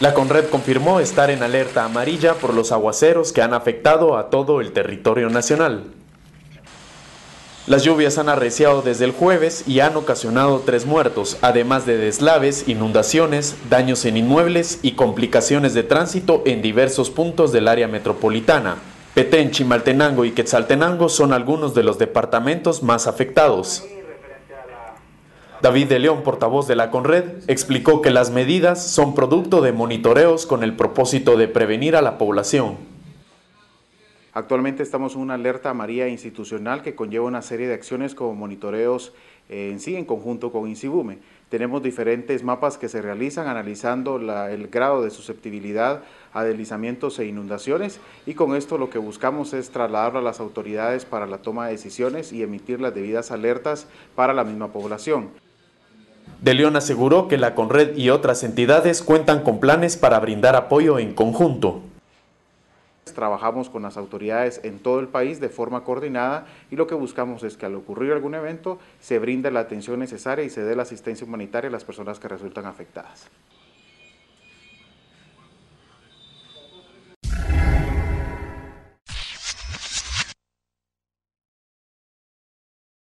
La Conred confirmó estar en alerta amarilla por los aguaceros que han afectado a todo el territorio nacional. Las lluvias han arreciado desde el jueves y han ocasionado tres muertos, además de deslaves, inundaciones, daños en inmuebles y complicaciones de tránsito en diversos puntos del área metropolitana. Petén, Chimaltenango y Quetzaltenango son algunos de los departamentos más afectados. David de León, portavoz de la Conred, explicó que las medidas son producto de monitoreos con el propósito de prevenir a la población. Actualmente estamos en una alerta amarilla institucional que conlleva una serie de acciones como monitoreos eh, en sí en conjunto con INSIBUME. Tenemos diferentes mapas que se realizan analizando el grado de susceptibilidad a deslizamientos e inundaciones y con esto lo que buscamos es trasladar a las autoridades para la toma de decisiones y emitir las debidas alertas para la misma población. De León aseguró que la Conred y otras entidades cuentan con planes para brindar apoyo en conjunto. Trabajamos con las autoridades en todo el país de forma coordinada y lo que buscamos es que al ocurrir algún evento se brinde la atención necesaria y se dé la asistencia humanitaria a las personas que resultan afectadas.